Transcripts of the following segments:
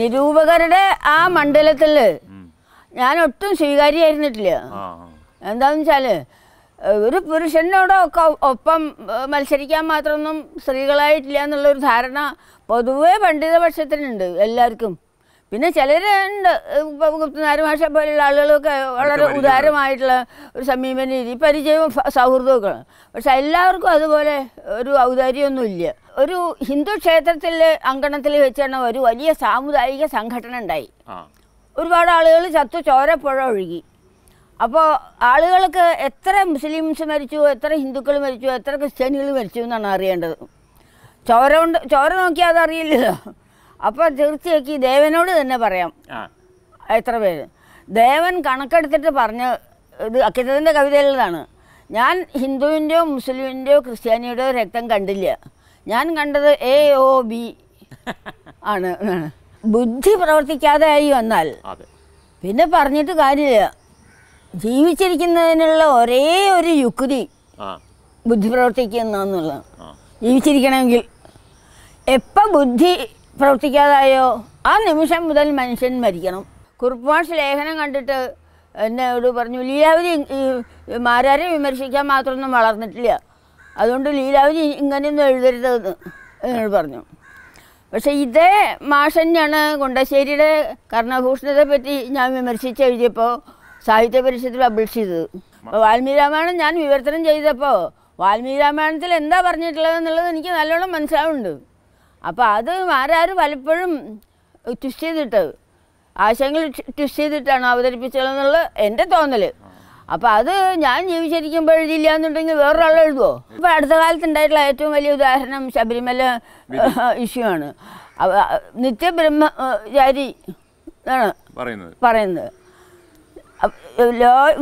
നിരൂപകരുടെ ആ മണ്ഡലത്തില് ഞാൻ ഒട്ടും സ്വീകാര്യായിരുന്നിട്ടില്ല എന്താന്ന് വെച്ചാല് ഒരു പുരുഷനോടൊക്കെ ഒപ്പം മത്സരിക്കാൻ മാത്രമൊന്നും സ്ത്രീകളായിട്ടില്ല എന്നുള്ളൊരു ധാരണ പൊതുവേ പണ്ഡിതപക്ഷത്തിനുണ്ട് എല്ലാവർക്കും പിന്നെ ചിലരുണ്ട് ഭാഷ പോലെയുള്ള ആളുകളൊക്കെ വളരെ ഉദാരമായിട്ടുള്ള ഒരു സമീപന രീതി പരിചയവും ഒക്കെ പക്ഷെ എല്ലാവർക്കും അതുപോലെ ഒരു ഔദാര്യമൊന്നുമില്ല ഒരു ഹിന്ദു ക്ഷേത്രത്തിൽ അങ്കണത്തിൽ വെച്ചാണ് ഒരു വലിയ സാമുദായിക സംഘടന ഉണ്ടായി ഒരുപാട് ആളുകൾ ചത്തു ചോരപ്പുഴ ഒഴുകി അപ്പോൾ ആളുകൾക്ക് എത്ര മുസ്ലിംസ് മരിച്ചു എത്ര ഹിന്ദുക്കൾ മരിച്ചു എത്ര ക്രിസ്ത്യാനികൾ മരിച്ചു എന്നാണ് അറിയേണ്ടത് ചോര കൊണ്ട് ചോര നോക്കിയാൽ അതറിയില്ലല്ലോ അപ്പോൾ തീർച്ചയാക്കി ദേവനോട് തന്നെ പറയാം എത്ര പേര് ദേവൻ കണക്കെടുത്തിട്ട് പറഞ്ഞ ഇത് അക്കിത്തത്തിൻ്റെ കവിതയിലുള്ളതാണ് ഞാൻ ഹിന്ദുവിൻ്റെയോ മുസ്ലിമിൻ്റെയോ ക്രിസ്ത്യാനിയുടെയോ രക്തം കണ്ടില്ല ഞാൻ കണ്ടത് എ ഒ ബി ആണ് ബുദ്ധി പ്രവർത്തിക്കാതെ ആയി വന്നാൽ പിന്നെ പറഞ്ഞിട്ട് കാര്യമില്ല ജീവിച്ചിരിക്കുന്നതിനുള്ള ഒരേ ഒരു യുക്തി ബുദ്ധി പ്രവർത്തിക്കുന്നുള്ള ജീവിച്ചിരിക്കണമെങ്കിൽ എപ്പോൾ ബുദ്ധി പ്രവർത്തിക്കാതായോ ആ നിമിഷം മുതൽ മനുഷ്യൻ മരിക്കണം കുർബാഷ് ലേഖനം കണ്ടിട്ട് എന്നോട് പറഞ്ഞു ലീലാവതി മാരാരെ വിമർശിക്കാൻ മാത്രമൊന്നും വളർന്നിട്ടില്ല അതുകൊണ്ട് ലീലാവിന് ഇങ്ങനെയൊന്നും എഴുതരുതെന്ന് എന്നോട് പറഞ്ഞു പക്ഷേ ഇതേ മാഷന്നെയാണ് കൊണ്ടശ്ശേരിയുടെ കർണഭൂഷണത്തെ പറ്റി ഞാൻ വിമർശിച്ച് എഴുതിയപ്പോൾ സാഹിത്യ പരിഷത്തിൽ പബ്ലിഷ് ചെയ്തത് അപ്പോൾ വാൽമീകി രാമായണം ഞാൻ വിവർത്തനം ചെയ്തപ്പോൾ വാൽമീകി രാമായണത്തിൽ എന്താ പറഞ്ഞിട്ടുള്ളത് എന്നുള്ളത് എനിക്ക് നല്ലോണം മനസ്സിലാവുന്നുണ്ട് അപ്പോൾ അത് ആരാരും പലപ്പോഴും ട്വിസ്റ്റ് ചെയ്തിട്ട് ആശയങ്ങൾ ട്വിസ്റ്റ് ചെയ്തിട്ടാണ് അവതരിപ്പിച്ചതെന്നുള്ള എൻ്റെ തോന്നൽ അപ്പൊ അത് ഞാൻ ജീവിച്ചിരിക്കുമ്പോൾ എഴുതിയില്ല എന്നുണ്ടെങ്കിൽ വേറൊരാൾ എഴുതുമോ അപ്പോൾ അടുത്ത കാലത്ത് ഉണ്ടായിട്ടുള്ള ഏറ്റവും വലിയ ഉദാഹരണം ശബരിമല ഇഷ്യൂ ആണ് നിത്യബ്രഹ്മചാരി ആണ് പറയുന്നത്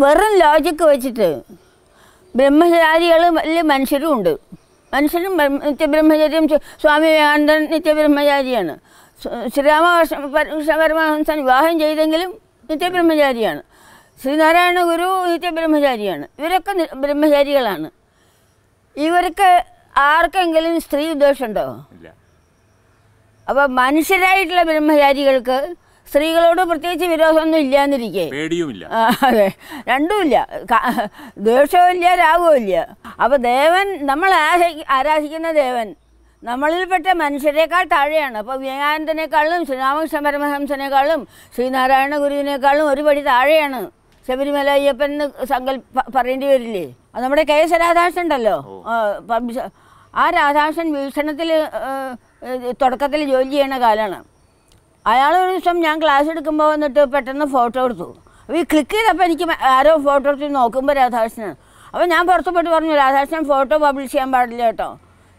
വെറും ലോജിക്ക് വെച്ചിട്ട് ബ്രഹ്മചാരികൾ വലിയ മനുഷ്യരും ഉണ്ട് മനുഷ്യരും നിത്യബ്രഹ്മചാര്യം സ്വാമി വിവേകാനന്ദൻ നിത്യബ്രഹ്മചാരിയാണ് ശ്രീരാമകൃഷ്ണ പരമഹംസൻ വിവാഹം ചെയ്തെങ്കിലും നിത്യബ്രഹ്മചാരിയാണ് ശ്രീനാരായണ ഗുരു നിത്യ ബ്രഹ്മചാരിയാണ് ഇവരൊക്കെ ബ്രഹ്മചാരികളാണ് ഇവർക്ക് ആർക്കെങ്കിലും സ്ത്രീ ഉദ്ദേശമുണ്ടോ അപ്പോൾ മനുഷ്യരായിട്ടുള്ള ബ്രഹ്മചാരികൾക്ക് സ്ത്രീകളോട് പ്രത്യേകിച്ച് വിരോധമൊന്നും ഇല്ലാന്നിരിക്കെ പേടിയുമില്ല അതെ രണ്ടുമില്ല രാഗവും ഇല്ല അപ്പോൾ ദേവൻ നമ്മൾ ആരാധിക്കുന്ന ദേവൻ നമ്മളിൽപ്പെട്ട മനുഷ്യരെക്കാൾ താഴെയാണ് അപ്പോൾ വിവേകാനന്ദനേക്കാളും ശ്രീരാമകൃഷ്ണ പരമഹംസനേക്കാളും ശ്രീനാരായണ ഗുരുവിനേക്കാളും ഒരുപടി താഴെയാണ് ശബരിമല അയ്യപ്പൻ എന്ന് പറയേണ്ടി വരില്ലേ അത് നമ്മുടെ കെ എസ് രാധാകൃഷ്ണൻ ഉണ്ടല്ലോ ആ രാധാകൃഷ്ണൻ വീക്ഷണത്തിൽ തുടക്കത്തിൽ ജോലി ചെയ്യുന്ന കാലമാണ് അയാൾ ഒരു ദിവസം ഞാൻ ക്ലാസ് എടുക്കുമ്പോൾ വന്നിട്ട് പെട്ടെന്ന് ഫോട്ടോ എടുത്തു അപ്പോൾ ഈ ക്ലിക്ക് ചെയ്തപ്പോൾ എനിക്ക് ആരോ ഫോട്ടോ എടുത്ത് നോക്കുമ്പോൾ രാധാകൃഷ്ണൻ അപ്പോൾ ഞാൻ പുറത്തുപോയിട്ട് പറഞ്ഞു രാധാകൃഷ്ണൻ ഫോട്ടോ പബ്ലിഷ് ചെയ്യാൻ പാടില്ല കേട്ടോ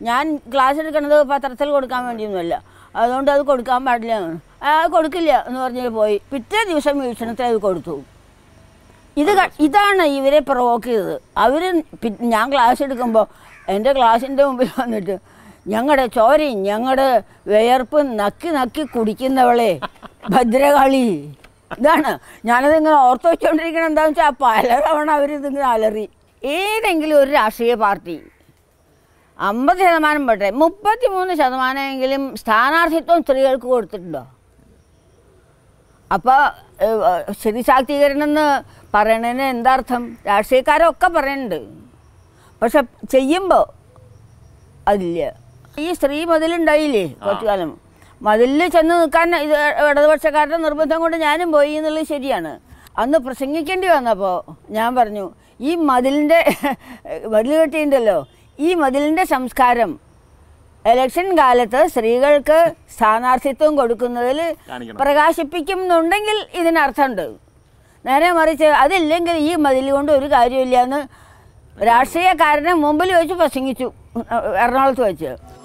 ഞാൻ ക്ലാസ് എടുക്കുന്നത് പത്രത്തിൽ കൊടുക്കാൻ വേണ്ടിയൊന്നുമല്ല അതുകൊണ്ട് അത് കൊടുക്കാൻ പാടില്ല അത് കൊടുക്കില്ല എന്ന് പറഞ്ഞിട്ട് പോയി പിറ്റേ ദിവസം വീക്ഷണത്തിൽ അത് കൊടുത്തു ഇത് ഇതാണ് ഇവരെ പ്രൊവോക്ക് ചെയ്തത് അവർ ഞാൻ ക്ലാസ് എടുക്കുമ്പോൾ എൻ്റെ ക്ലാസ്സിൻ്റെ മുമ്പിൽ വന്നിട്ട് ഞങ്ങളുടെ ചോരയും ഞങ്ങളുടെ വിയർപ്പ് നക്കി നക്കി കുടിക്കുന്നവളെ ഭദ്രകാളി ഇതാണ് ഇങ്ങനെ ഓർത്ത് വെച്ചുകൊണ്ടിരിക്കണം എന്താണെന്ന് വെച്ചാൽ പല തവണ അവരിതിങ്ങനെ അലറി ഏതെങ്കിലും ഒരു രാഷ്ട്രീയ പാർട്ടി അമ്പത് ശതമാനം പെട്ടെ മുപ്പത്തി മൂന്ന് ശതമാനമെങ്കിലും സ്ഥാനാർത്ഥിത്വം സ്ത്രീകൾക്ക് കൊടുത്തിട്ടുണ്ടോ അപ്പോൾ സ്ത്രീ ശാക്തീകരണം എന്ന് പറയണതിന് എന്താർത്ഥം രാഷ്ട്രീയക്കാരൊക്കെ പറയുന്നുണ്ട് പക്ഷെ ചെയ്യുമ്പോൾ അതില്ല ഈ സ്ത്രീ മതിലുണ്ടായില്ലേ കുറച്ചു കാലം മതിലിൽ ചെന്ന് നിൽക്കാൻ ഇത് ഇടതുപക്ഷക്കാരുടെ നിർബന്ധം കൊണ്ട് ഞാനും പോയി എന്നുള്ളത് ശരിയാണ് അന്ന് പ്രസംഗിക്കേണ്ടി വന്നപ്പോൾ ഞാൻ പറഞ്ഞു ഈ മതിലിൻ്റെ മതിൽ കെട്ടിയിട്ടുണ്ടല്ലോ ഈ മതിലിൻ്റെ സംസ്കാരം ഇലക്ഷൻ കാലത്ത് സ്ത്രീകൾക്ക് സ്ഥാനാർത്ഥിത്വം കൊടുക്കുന്നതിൽ പ്രകാശിപ്പിക്കുന്നുണ്ടെങ്കിൽ ഇതിനർത്ഥമുണ്ട് നേരെ മറിച്ച് അതില്ലെങ്കിൽ ഈ മതിൽ കൊണ്ട് ഒരു കാര്യമില്ല എന്ന് രാഷ്ട്രീയക്കാരനെ മുമ്പിൽ വെച്ച് പ്രസംഗിച്ചു എറണാകുളത്ത് വെച്ച്